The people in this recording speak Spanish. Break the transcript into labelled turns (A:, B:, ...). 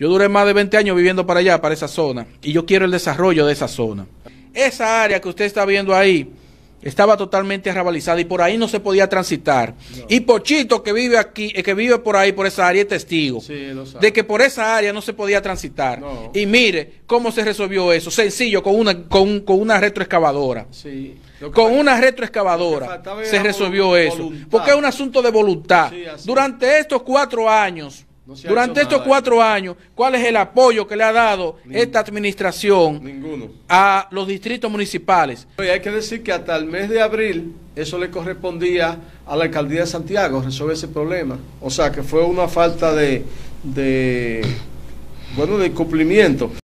A: Yo duré más de 20 años viviendo para allá, para esa zona, y yo quiero el desarrollo de esa zona. Esa área que usted está viendo ahí estaba totalmente arrabalizada y por ahí no se podía transitar. Y Pochito, que vive aquí, eh, que vive por ahí, por esa área, es testigo de que por esa área no se podía transitar. Y mire cómo se resolvió eso. Sencillo, con una, con, con una retroexcavadora. Con una retroexcavadora se resolvió eso. Porque es un asunto de voluntad. Durante estos cuatro años durante estos cuatro años, ¿cuál es el apoyo que le ha dado esta administración a los distritos municipales? hay que decir que hasta el mes de abril eso le correspondía a la alcaldía
B: de Santiago resolver ese problema. O sea que fue una falta de bueno, de cumplimiento.